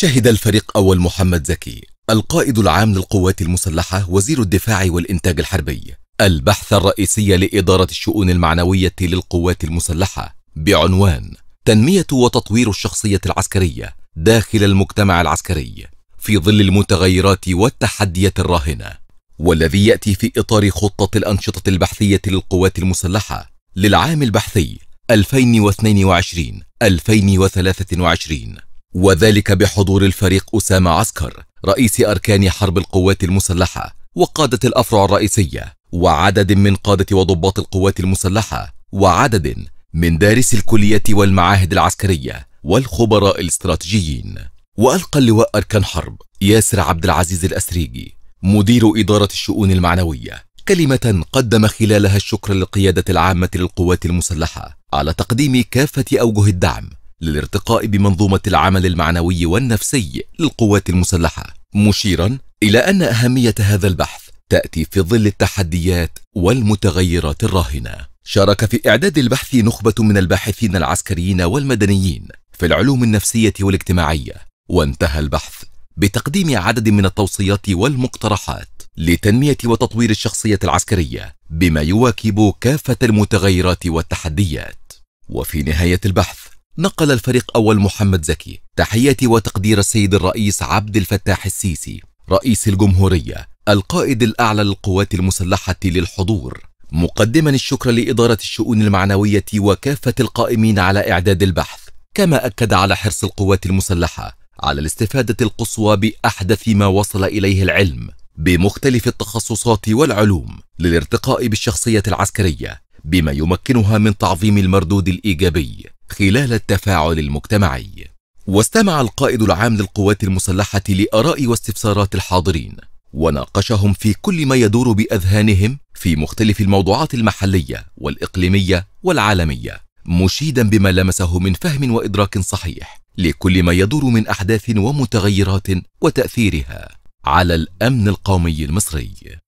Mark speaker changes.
Speaker 1: شهد الفريق أول محمد زكي القائد العام للقوات المسلحة وزير الدفاع والإنتاج الحربي البحث الرئيسي لإدارة الشؤون المعنوية للقوات المسلحة بعنوان تنمية وتطوير الشخصية العسكرية داخل المجتمع العسكري في ظل المتغيرات والتحديات الراهنة والذي يأتي في إطار خطة الأنشطة البحثية للقوات المسلحة للعام البحثي 2022 2023 وذلك بحضور الفريق أسامة عسكر رئيس أركان حرب القوات المسلحة وقادة الأفرع الرئيسية وعدد من قادة وضباط القوات المسلحة وعدد من دارس الكلية والمعاهد العسكرية والخبراء الاستراتيجيين وألقى اللواء أركان حرب ياسر عبد العزيز الأسريجي مدير إدارة الشؤون المعنوية كلمة قدم خلالها الشكر للقيادة العامة للقوات المسلحة على تقديم كافة أوجه الدعم للارتقاء بمنظومة العمل المعنوي والنفسي للقوات المسلحة مشيرا إلى أن أهمية هذا البحث تأتي في ظل التحديات والمتغيرات الراهنة شارك في إعداد البحث نخبة من الباحثين العسكريين والمدنيين في العلوم النفسية والاجتماعية وانتهى البحث بتقديم عدد من التوصيات والمقترحات لتنمية وتطوير الشخصية العسكرية بما يواكب كافة المتغيرات والتحديات وفي نهاية البحث نقل الفريق أول محمد زكي تحياتي وتقدير السيد الرئيس عبد الفتاح السيسي رئيس الجمهورية القائد الأعلى للقوات المسلحة للحضور مقدما الشكر لإدارة الشؤون المعنوية وكافة القائمين على إعداد البحث كما أكد على حرص القوات المسلحة على الاستفادة القصوى بأحدث ما وصل إليه العلم بمختلف التخصصات والعلوم للارتقاء بالشخصية العسكرية بما يمكنها من تعظيم المردود الإيجابي خلال التفاعل المجتمعي واستمع القائد العام للقوات المسلحة لآراء واستفسارات الحاضرين وناقشهم في كل ما يدور بأذهانهم في مختلف الموضوعات المحلية والإقليمية والعالمية مشيدا بما لمسه من فهم وإدراك صحيح لكل ما يدور من أحداث ومتغيرات وتأثيرها على الأمن القومي المصري